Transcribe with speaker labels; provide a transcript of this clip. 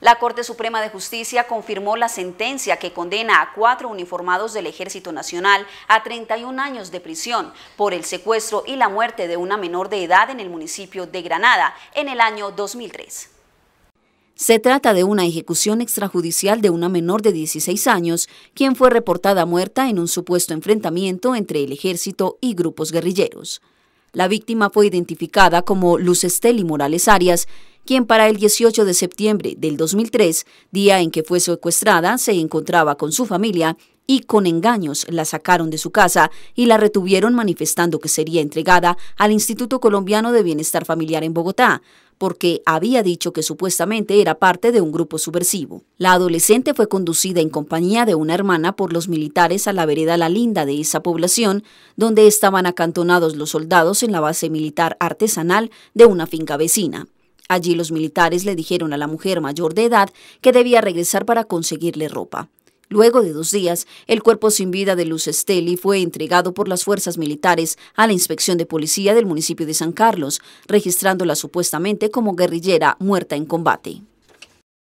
Speaker 1: La Corte Suprema de Justicia confirmó la sentencia que condena a cuatro uniformados del Ejército Nacional a 31 años de prisión por el secuestro y la muerte de una menor de edad en el municipio de Granada en el año 2003. Se trata de una ejecución extrajudicial de una menor de 16 años, quien fue reportada muerta en un supuesto enfrentamiento entre el ejército y grupos guerrilleros. La víctima fue identificada como Luz Esteli Morales Arias, quien para el 18 de septiembre del 2003, día en que fue secuestrada, se encontraba con su familia y con engaños la sacaron de su casa y la retuvieron manifestando que sería entregada al Instituto Colombiano de Bienestar Familiar en Bogotá, porque había dicho que supuestamente era parte de un grupo subversivo. La adolescente fue conducida en compañía de una hermana por los militares a la vereda La Linda de esa población, donde estaban acantonados los soldados en la base militar artesanal de una finca vecina. Allí los militares le dijeron a la mujer mayor de edad que debía regresar para conseguirle ropa. Luego de dos días, el cuerpo sin vida de Luz Esteli fue entregado por las fuerzas militares a la inspección de policía del municipio de San Carlos, registrándola supuestamente como guerrillera muerta en combate.